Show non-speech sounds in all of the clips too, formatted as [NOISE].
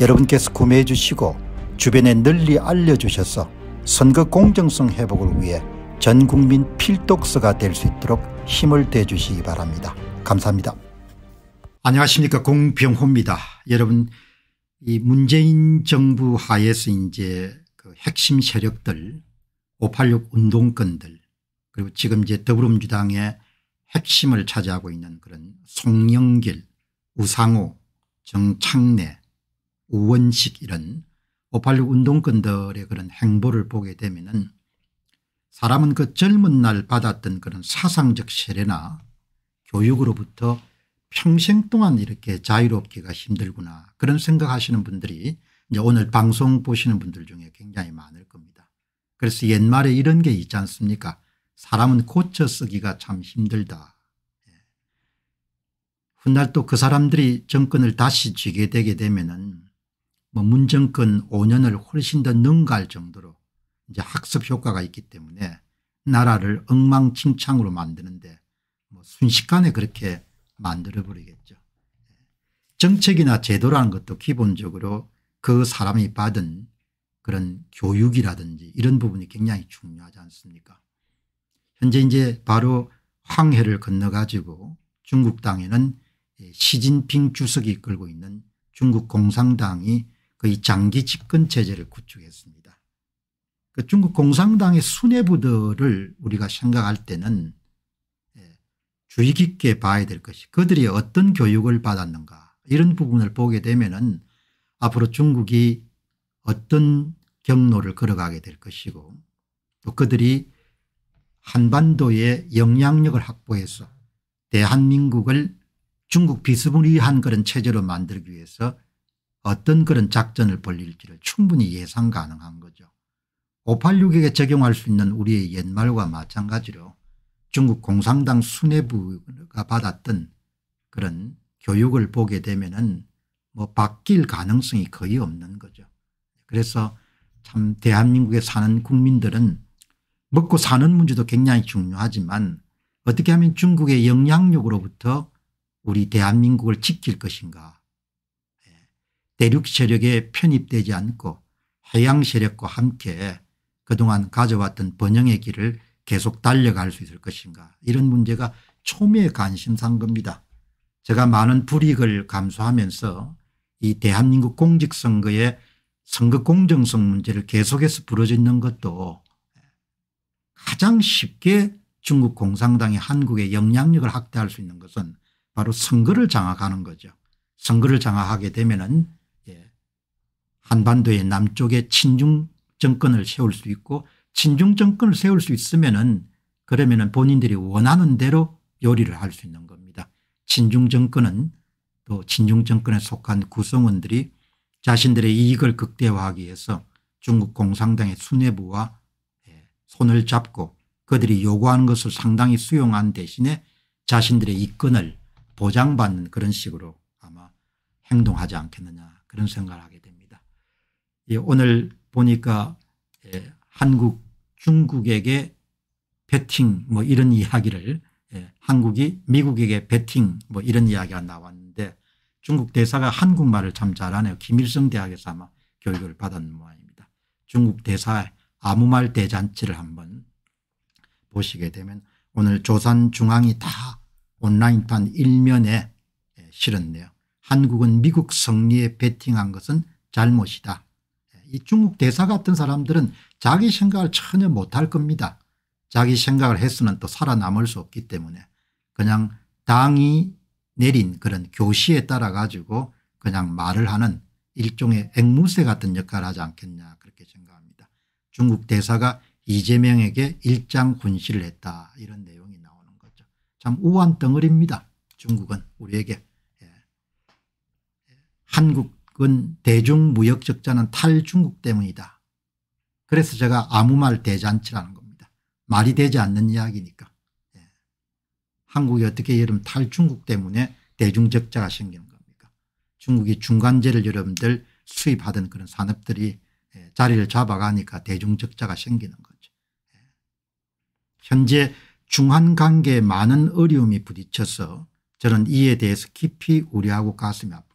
여러분께서 구매해 주시고 주변에 널리 알려주셔서 선거 공정성 회복을 위해 전국민 필독서가 될 수 있도록 힘을 대주시기 바랍니다. 감사합니다. 안녕하십니까 공병호입니다. 여러분 이 문재인 정부 하에서 이제 그 핵심 세력들 586 운동권들 그리고 지금 이제 더불어민주당의 핵심을 차지하고 있는 그런 송영길, 우상호, 정창래 우원식 이런 586 운동권들의 그런 행보를 보게 되면은 사람은 그 젊은 날 받았던 그런 사상적 세례나 교육으로부터 평생 동안 이렇게 자유롭기가 힘들구나 그런 생각하시는 분들이 이제 오늘 방송 보시는 분들 중에 굉장히 많을 겁니다. 그래서 옛말에 이런 게 있지 않습니까 사람은 고쳐 쓰기가 참 힘들다. 예. 훗날 또 그 사람들이 정권을 다시 쥐게 되게 되면 은뭐 문정권 5년을 훨씬 더 능가할 정도로 이제 학습 효과가 있기 때문에 나라를 엉망진창으로 만드는데 뭐 순식간에 그렇게 만들어버리겠죠. 정책이나 제도라는 것도 기본적으로 그 사람이 받은 그런 교육이라든지 이런 부분이 굉장히 중요하지 않습니까 현재 이제 바로 황해를 건너 가지고 중국 땅에는 시진핑 주석이 이끌고 있는 중국 공산당이 거의 장기 집권 체제를 구축했습니다. 그 중국 공산당의 수뇌부들을 우리가 생각할 때는 예, 주의 깊게 봐야 될 것이 그들이 어떤 교육을 받았는가 이런 부분을 보게 되면은 앞으로 중국이 어떤 경로를 걸어가게 될 것이고 또 그들이 한반도에 영향력을 확보해서 대한민국을 중국 비스무리한 그런 체제로 만들기 위해서 어떤 그런 작전을 벌릴지를 충분히 예상 가능한 거죠. 586에게 적용할 수 있는 우리의 옛말과 마찬가지로 중국 공산당 수뇌부가 받았던 그런 교육을 보게 되면은 뭐 바뀔 가능성이 거의 없는 거죠. 그래서 참 대한민국에 사는 국민들은 먹고 사는 문제도 굉장히 중요하지만 어떻게 하면 중국의 영향력으로부터 우리 대한민국을 지킬 것인가 대륙 세력에 편입되지 않고 해양 세력과 함께 그동안 가져왔던 번영의 길을 계속 달려갈 수 있을 것인가 이런 문제가 초미의 관심사인 겁니다. 제가 많은 불이익을 감수하면서 이 대한민국 공직선거의 선거 공정성 문제를 계속해서 부러짓는 것도 가장 쉽게 중국 공산당이 한국의 영향력을 확대할 수 있는 것은 바로 선거를 장악하는 거죠. 선거를 장악하게 되면 은 한반도의 남쪽에 친중 정권을 세울 수 있고 친중 정권을 세울 수 있으면은 그러면은 본인들이 원하는 대로 요리를 할 수 있는 겁니다. 친중 정권은 또 친중 정권에 속한 구성원들이 자신들의 이익을 극대화하기 위해서 중국 공산당의 수뇌부와 예, 손을 잡고 그들이 요구하는 것을 상당히 수용한 대신에 자신들의 이권을 보장받는 그런 식으로 아마 행동하지 않겠느냐 그런 생각을 하게 됩니다. 예, 오늘 보니까 예, 한국 중국에게 베팅 뭐 이런 이야기를 예, 한국이 미국에게 베팅 뭐 이런 이야기가 나왔는데 중국 대사가 한국말을 참 잘하네요. 김일성 대학에서 아마 교육을 받은 모양입니다. 중국 대사의 아무 말 대잔치를 한번 보시게 되면 오늘 조선중앙이 다 온라인판 일면에 실었네요. 한국은 미국 성리에 베팅한 것은 잘못이다. 이 중국 대사 같은 사람들은 자기 생각을 전혀 못 할 겁니다. 자기 생각을 해서는 또 살아남을 수 없기 때문에 그냥 당이 내린 그런 교시에 따라 가지고 그냥 말을 하는 일종의 앵무새 같은 역할을 하지 않겠냐 그렇게 생각합니다. 중국 대사가 이재명에게 일장 군시를 했다 이런 내용이 나오는 거죠. 참 우한 덩어리입니다. 중국은 우리에게 예. 한국 그건 대중무역적자는 탈중국 때문이다. 그래서 제가 아무 말 대잔치라는 겁니다. 말이 되지 않는 이야기니까. 예. 한국이 어떻게 여름 탈중국 때문에 대중적자가 생기는 겁니까. 중국이 중간재를 여러분들 수입하던 그런 산업들이 예. 자리를 잡아가니까 대중적자가 생기는 거죠. 예. 현재 중한 관계에 많은 어려움이 부딪혀서 저는 이에 대해서 깊이 우려하고 가슴이 아파니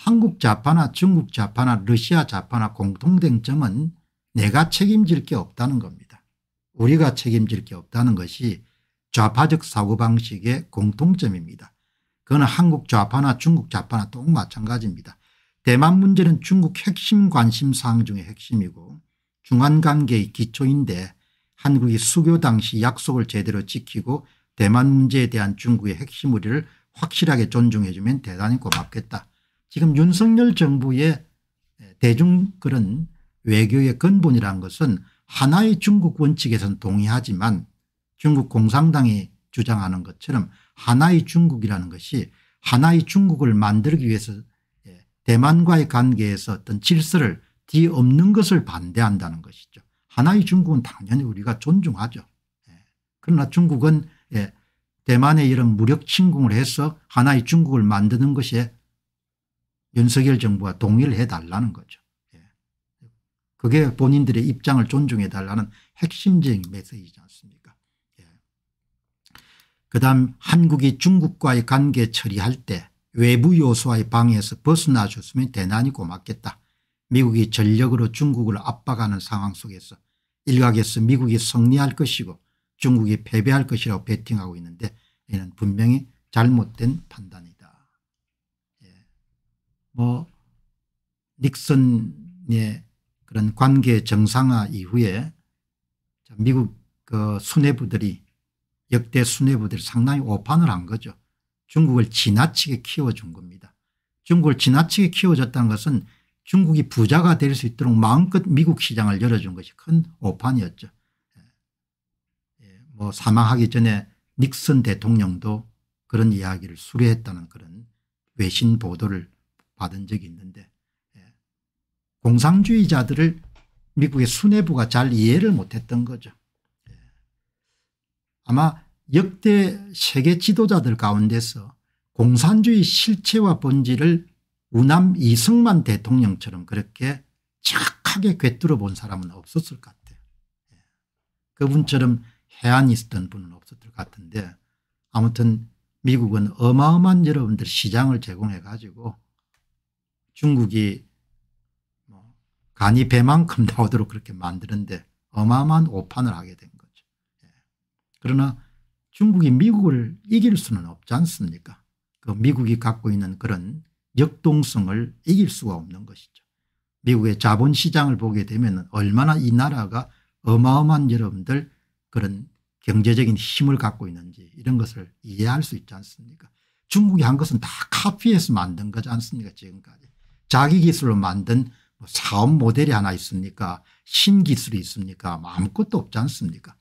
한국 좌파나 중국 좌파나 러시아 좌파나 공통된 점은 내가 책임질 게 없다는 겁니다. 우리가 책임질 게 없다는 것이 좌파적 사고방식의 공통점입니다. 그건 한국 좌파나 중국 좌파나 똑 마찬가지입니다. 대만 문제는 중국 핵심 관심사항 중의 핵심이고 중한관계의 기초인데 한국이 수교 당시 약속을 제대로 지키고 대만 문제에 대한 중국의 핵심 우리를 확실하게 존중해 주면 대단히 고맙겠다. 지금 윤석열 정부의 대중 그런 외교의 근본이라는 것은 하나의 중국 원칙에선 동의하지만 중국 공산당이 주장하는 것처럼 하나의 중국이라는 것이 하나의 중국을 만들기 위해서 예, 대만과의 관계에서 어떤 질서를 뒤엎는 것을 반대한다는 것이죠. 하나의 중국은 당연히 우리가 존중하죠. 예, 그러나 중국은 예, 대만의 이런 무력 침공을 해서 하나의 중국을 만드는 것에 윤석열 정부와 동의를 해달라는 거죠. 예. 그게 본인들의 입장을 존중해달라는 핵심적인 메시지지 않습니까? 예. 그 다음 한국이 중국과의 관계 처리할 때 외부 요소와의 방해에서 벗어나줬으면 대단히 고맙겠다. 미국이 전력으로 중국을 압박하는 상황 속에서 일각에서 미국이 승리할 것이고 중국이 패배할 것이라고 베팅하고 있는데 이는 분명히 잘못된 판단이다. 뭐 닉슨의 그런 관계 정상화 이후에 미국 그 수뇌부들이 역대 수뇌부들이 상당히 오판을 한 거죠. 중국을 지나치게 키워준 겁니다. 중국을 지나치게 키워줬다는 것은 중국이 부자가 될 수 있도록 마음껏 미국 시장을 열어준 것이 큰 오판이었죠. 예, 뭐 사망하기 전에 닉슨 대통령도 그런 이야기를 수례했다는 그런 외신 보도를 받은 적이 있는데 예. 공산주의자들을 미국의 수뇌부가 잘 이해를 못했던 거죠. 예. 아마 역대 세계 지도자들 가운데서 공산주의 실체와 본질을 우남 이승만 대통령처럼 그렇게 착하게 꿰뚫어 본 사람은 없었을 것 같아요. 예. 그분처럼 해안이 있었던 분은 없었을 것 같은데 아무튼 미국은 어마어마한 여러분들 시장을 제공해 가지고 중국이 뭐 간이 배만큼 [LAUGHS] 나오도록 그렇게 만드는데 어마어마한 오판을 하게 된 거죠. 예. 그러나 중국이 미국을 이길 수는 없지 않습니까? 그 미국이 갖고 있는 그런 역동성을 이길 수가 없는 것이죠. 미국의 자본시장을 보게 되면 얼마나 이 나라가 어마어마한 여러분들 그런 경제적인 힘을 갖고 있는지 이런 것을 이해할 수 있지 않습니까 중국이 한 것은 다 카피해서 만든 거지 않습니까 지금까지 자기 기술로 만든 뭐 사업 모델이 하나 있습니까 신기술이 있습니까 아무것도 없지 않습니까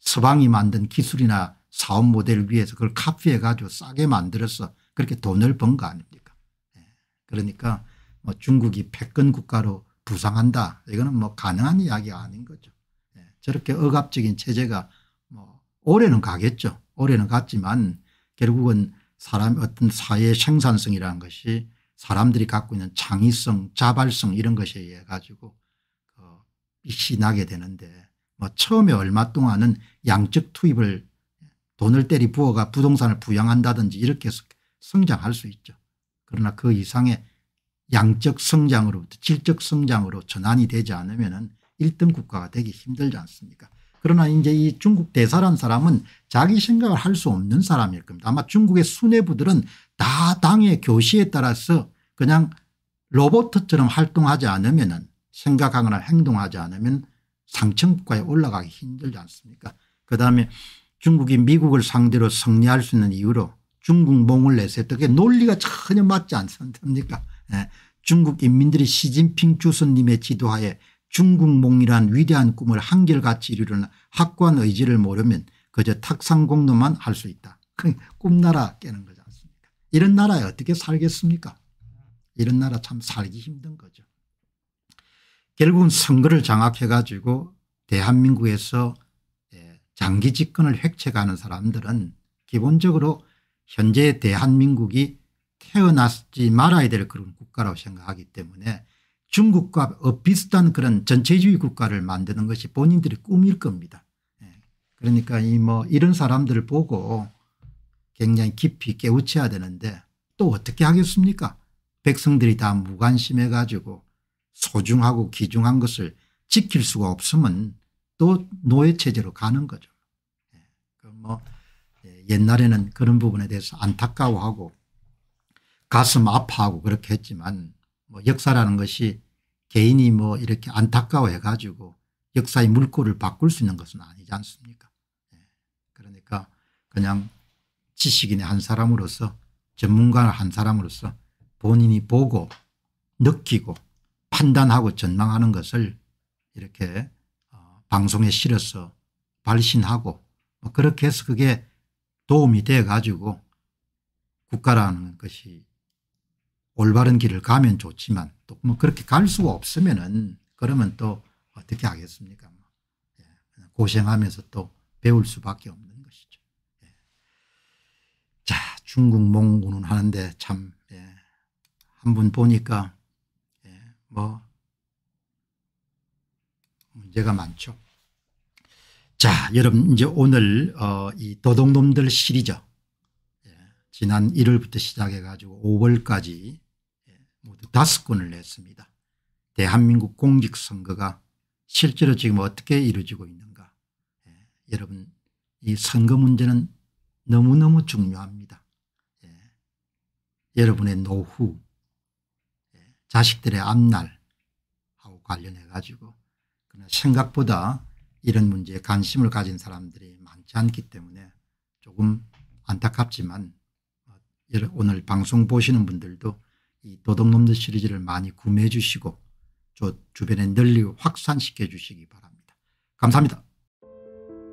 서방이 만든 기술이나 사업 모델을 위해서 그걸 카피해 가지고 싸게 만들어서 그렇게 돈을 번 거 아닙니까 예. 그러니까 뭐 중국이 패권 국가로 부상한다 이거는 뭐 가능한 이야기가 아닌 거죠 예. 저렇게 억압적인 체제가 뭐 올해는 가겠죠 올해는 갔지만 결국은 사람 어떤 사회의 생산성이라는 것이 사람들이 갖고 있는 창의성 자발성 이런 것에 의해 가지고 그 빛이 나게 되는데 뭐 처음에 얼마 동안은 양적 투입을 돈을 때리 부어가 부동산을 부양한다든지 이렇게 해서 성장할 수 있죠. 그러나 그 이상의 양적 성장으로부터 질적 성장으로 전환이 되지 않으면 1등 국가가 되기 힘들지 않습니까 그러나 이제 이 중국 대사란 사람은 자기 생각을 할 수 없는 사람일 겁니다. 아마 중국의 수뇌부들은 다 당의 교시에 따라서 그냥 로봇처럼 활동하지 않으면 생각하거나 행동하지 않으면 상층국가에 올라가기 힘들지 않습니까 그다음에 중국이 미국을 상대로 승리할 수 있는 이유로 중국 몽을 내세웠던 게 논리가 전혀 맞지 않습니까 예. 중국 인민들이 시진핑 주선님의 지도하에 중국 몽이란 위대한 꿈을 한결같이 이루는 확고한 의지를 모르면 그저 탁상공로만 할 수 있다. [LAUGHS] 꿈나라 깨는 거죠. 이런 나라에 어떻게 살겠습니까? 이런 나라 참 살기 힘든 거죠. 결국은 선거를 장악해가지고 대한민국에서 예, 장기 집권을 획책하는 사람들은 기본적으로 현재 대한민국이 태어나지 말아야 될 그런 국가라고 생각하기 때문에 중국과 비슷한 그런 전체주의 국가를 만드는 것이 본인들의 꿈일 겁니다. 예, 그러니까 이 뭐 이런 사람들을 보고 굉장히 깊이 깨우쳐야 되는데 또 어떻게 하겠습니까 백성들이 다 무관심해 가지고 소중하고 귀중한 것을 지킬 수가 없으면 또 노예체제로 가는 거죠. 예, 뭐 예, 옛날에는 그런 부분에 대해서 안타까워하고 가슴 아파하고 그렇게 했지만 뭐 역사라는 것이 개인이 뭐 이렇게 안타까워해 가지고 역사의 물꼬를 바꿀 수 있는 것은 아니지 않습니까 예, 그러니까 그냥 지식인의 한 사람으로서 전문가의 한 사람으로서 본인이 보고 느끼고 판단하고 전망하는 것을 이렇게 어, 방송에 실어서 발신하고 뭐 그렇게 해서 그게 도움이 돼 가지고 국가라는 것이 올바른 길을 가면 좋지만 또뭐 그렇게 갈 수가 없으면은 그러면 또 어떻게 하겠습니까 뭐. 예. 고생하면서 또 배울 수밖에 없는 중국 몽구는 하는데 참 예. 한 분 보니까 예. 뭐 문제가 많죠. 자 여러분 이제 오늘 어이 도둑놈들 시리즈 예. 지난 1월부터 시작해 가지고 5월까지 예, 모두 다 권을 냈습니다. 대한민국 공직선거가 실제로 지금 어떻게 이루어지고 있는가 예, 여러분 이 선거 문제는 너무너무 중요합니다. 여러분의 노후, 자식들의 앞날하고 관련해 가지고 생각보다 이런 문제에 관심을 가진 사람들이 많지 않기 때문에 조금 안타깝지만 어, 오늘 방송 보시는 분들도 이 도덕놈들 시리즈를 많이 구매해 주시고 주변에 늘리 확산시켜 주시기 바랍니다. 감사합니다.